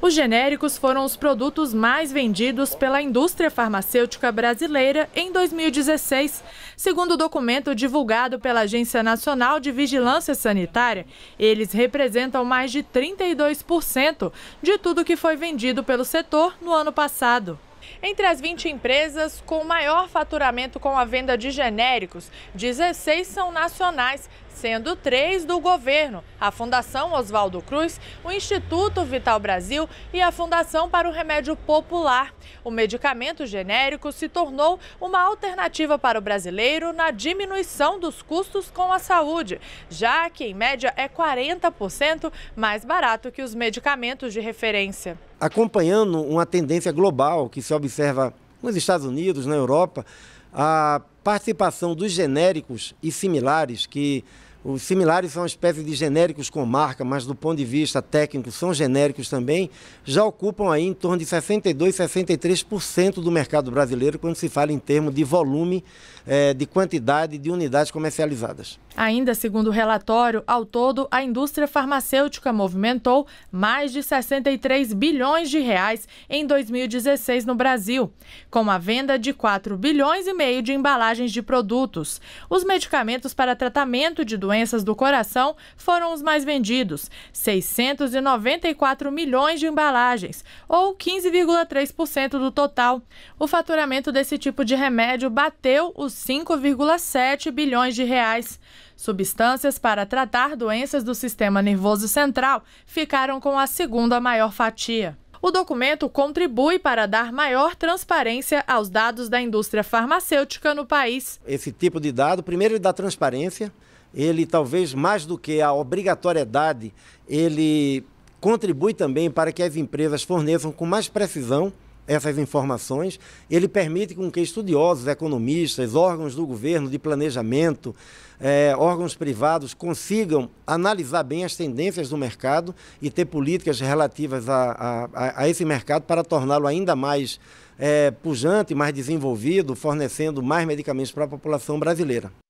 Os genéricos foram os produtos mais vendidos pela indústria farmacêutica brasileira em 2016. Segundo o documento divulgado pela Agência Nacional de Vigilância Sanitária, eles representam mais de 32% de tudo que foi vendido pelo setor no ano passado. Entre as 20 empresas com maior faturamento com a venda de genéricos, 16 são nacionais, sendo três do governo: a Fundação Oswaldo Cruz, o Instituto Vital Brasil e a Fundação para o Remédio Popular. O medicamento genérico se tornou uma alternativa para o brasileiro na diminuição dos custos com a saúde, já que, em média, é 40% mais barato que os medicamentos de referência. Acompanhando uma tendência global que se observa nos Estados Unidos, na Europa, a participação dos genéricos e similares, que os similares são uma espécie de genéricos com marca, mas do ponto de vista técnico são genéricos também, já ocupam aí em torno de 62, 63% do mercado brasileiro quando se fala em termos de volume, eh, de quantidade de unidades comercializadas. Ainda segundo o relatório, ao todo, a indústria farmacêutica movimentou mais de 63 bilhões de reais em 2016 no Brasil, com a venda de 4 bilhões e meio de embalagens embalagens de produtos. Os medicamentos para tratamento de doenças do coração foram os mais vendidos, 694 milhões de embalagens, ou 15,3% do total. O faturamento desse tipo de remédio bateu os 5,7 bilhões de reais. Substâncias para tratar doenças do sistema nervoso central ficaram com a segunda maior fatia. O documento contribui para dar maior transparência aos dados da indústria farmacêutica no país. Esse tipo de dado, primeiro, ele dá transparência, ele talvez mais do que a obrigatoriedade, ele contribui também para que as empresas forneçam com mais precisão essas informações, ele permite com que estudiosos, economistas, órgãos do governo, de planejamento, é, órgãos privados consigam analisar bem as tendências do mercado e ter políticas relativas a, a, a esse mercado para torná-lo ainda mais eh, pujante, mais desenvolvido, fornecendo mais medicamentos para a população brasileira.